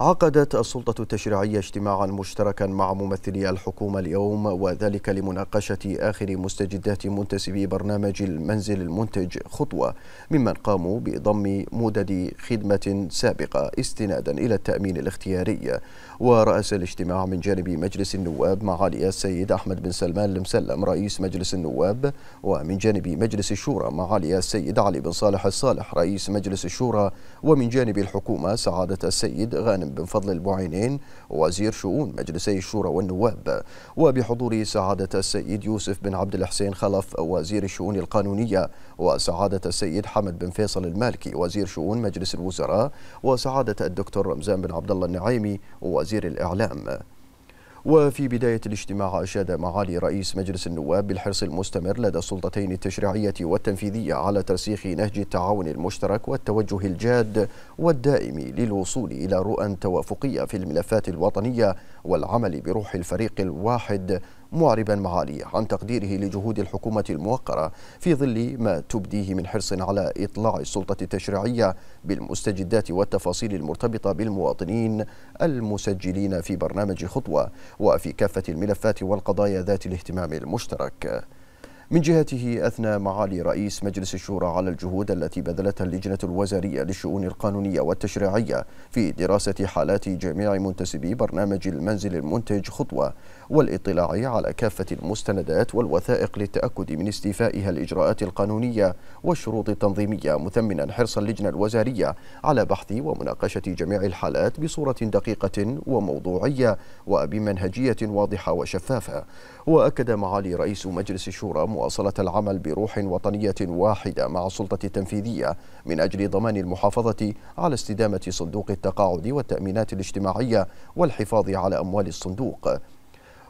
عقدت السلطة التشريعية اجتماعا مشتركا مع ممثلي الحكومة اليوم وذلك لمناقشة آخر مستجدات منتسبي برنامج المنزل المنتج خطوة ممن قاموا بضم مدد خدمة سابقة استنادا إلى التأمين الاختياري ورأس الاجتماع من جانب مجلس النواب معالي السيد أحمد بن سلمان المسلم رئيس مجلس النواب ومن جانب مجلس الشورى معالي السيد علي بن صالح الصالح رئيس مجلس الشورى ومن جانب الحكومة سعادة السيد غانم بن فضل البعينين وزير شؤون مجلسي الشورى والنواب وبحضور سعادة السيد يوسف بن عبد الحسين خلف وزير الشؤون القانونية وسعادة السيد حمد بن فيصل المالكي وزير شؤون مجلس الوزراء وسعادة الدكتور رمزان بن عبد الله النعيمي وزير الإعلام وفي بداية الاجتماع أشاد معالي رئيس مجلس النواب بالحرص المستمر لدى السلطتين التشريعية والتنفيذية على ترسيخ نهج التعاون المشترك والتوجه الجاد والدائم للوصول إلى رؤى توافقية في الملفات الوطنية والعمل بروح الفريق الواحد معربا معاليه عن تقديره لجهود الحكومه الموقره في ظل ما تبديه من حرص على اطلاع السلطه التشريعيه بالمستجدات والتفاصيل المرتبطه بالمواطنين المسجلين في برنامج خطوه وفي كافه الملفات والقضايا ذات الاهتمام المشترك من جهته أثنى معالي رئيس مجلس الشورى على الجهود التي بذلتها اللجنة الوزارية للشؤون القانونية والتشريعية في دراسة حالات جميع منتسبي برنامج المنزل المنتج خطوة والاطلاع على كافة المستندات والوثائق للتأكد من استيفائها الإجراءات القانونية والشروط التنظيمية مثمنا حرص اللجنة الوزارية على بحث ومناقشة جميع الحالات بصورة دقيقة وموضوعية وبمنهجية واضحة وشفافة وأكد معالي رئيس مجلس الشورى مواصلة العمل بروح وطنية واحدة مع السلطة التنفيذية من أجل ضمان المحافظة على استدامة صندوق التقاعد والتأمينات الاجتماعية والحفاظ على أموال الصندوق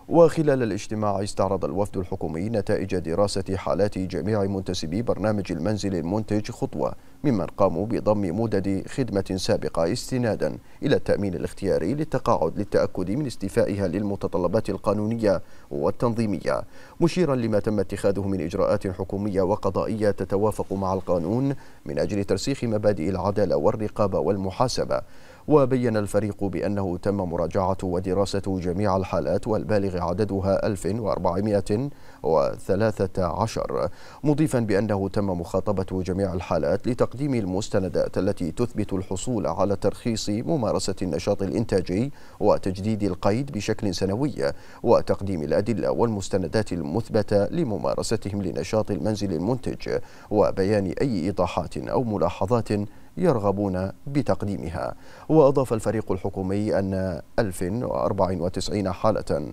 وخلال الاجتماع استعرض الوفد الحكومي نتائج دراسة حالات جميع منتسبي برنامج المنزل المنتج خطوة ممن قاموا بضم مدد خدمة سابقة استنادا إلى التأمين الاختياري للتقاعد للتأكد من استيفائها للمتطلبات القانونية والتنظيمية مشيرا لما تم اتخاذه من إجراءات حكومية وقضائية تتوافق مع القانون من أجل ترسيخ مبادئ العدالة والرقابة والمحاسبة وبين الفريق بأنه تم مراجعة ودراسة جميع الحالات والبالغ عددها 1413 مضيفا بأنه تم مخاطبة جميع الحالات لتقديم المستندات التي تثبت الحصول على ترخيص ممارسة النشاط الإنتاجي وتجديد القيد بشكل سنوي وتقديم الأدلة والمستندات المثبتة لممارستهم لنشاط المنزل المنتج وبيان أي إيضاحات أو ملاحظات يرغبون بتقديمها وأضاف الفريق الحكومي أن 1094 حالة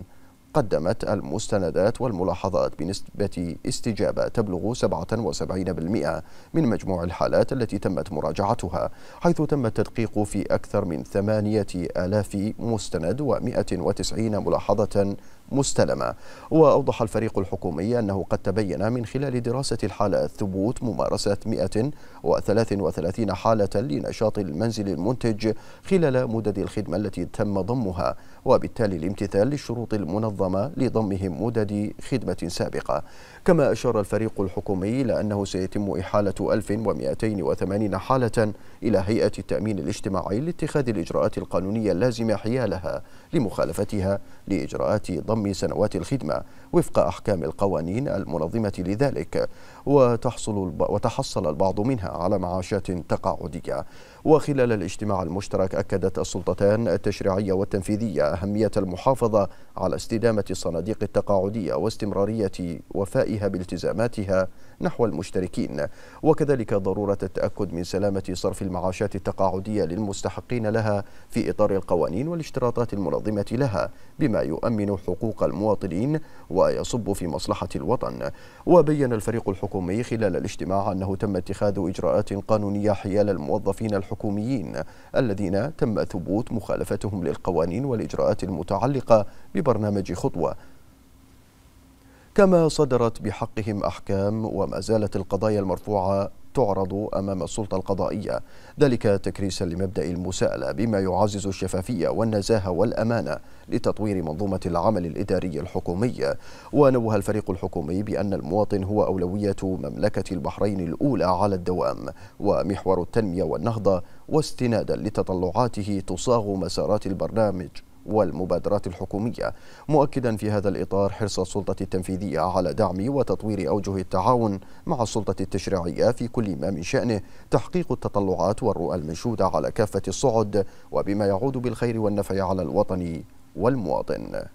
قدمت المستندات والملاحظات بنسبة استجابة تبلغ 77% من مجموع الحالات التي تمت مراجعتها حيث تم التدقيق في أكثر من 8000 آلاف مستند و190 ملاحظة مستلمة وأوضح الفريق الحكومي أنه قد تبين من خلال دراسة الحالة ثبوت ممارسة 133 حالة لنشاط المنزل المنتج خلال مدد الخدمة التي تم ضمها وبالتالي الامتثال للشروط المنظمة لضمهم مدد خدمة سابقة كما أشار الفريق الحكومي إلى أنه سيتم إحالة 1280 حالة إلى هيئة التأمين الاجتماعي لاتخاذ الإجراءات القانونية اللازمة حيالها لمخالفتها لإجراءات ضم لعمر سنوات الخدمة وفق أحكام القوانين المنظمة لذلك وتحصل وتحصل البعض منها على معاشات تقاعدية وخلال الاجتماع المشترك أكدت السلطتان التشريعية والتنفيذية أهمية المحافظة على استدامة الصناديق التقاعدية واستمرارية وفائها بالتزاماتها نحو المشتركين وكذلك ضرورة التأكد من سلامة صرف المعاشات التقاعدية للمستحقين لها في إطار القوانين والاشتراطات المنظمة لها بما يؤمن حقوق المواطنين ويصب في مصلحة الوطن وبين الفريق الحكومي خلال الاجتماع أنه تم اتخاذ إجراءات قانونية حيال الموظفين الحكومي الحكوميين الذين تم ثبوت مخالفتهم للقوانين والإجراءات المتعلقة ببرنامج خطوة كما صدرت بحقهم أحكام وما زالت القضايا المرفوعة تعرض أمام السلطة القضائية ذلك تكريسا لمبدأ المساءلة بما يعزز الشفافية والنزاهة والأمانة لتطوير منظومة العمل الإداري الحكومي ونوه الفريق الحكومي بأن المواطن هو أولوية مملكة البحرين الأولى على الدوام ومحور التنمية والنهضة واستنادا لتطلعاته تصاغ مسارات البرنامج والمبادرات الحكومية مؤكدا في هذا الإطار حرص السلطة التنفيذية على دعم وتطوير أوجه التعاون مع السلطة التشريعية في كل ما من شأنه تحقيق التطلعات والرؤى المنشودة على كافة الصعد وبما يعود بالخير والنفع على الوطن والمواطن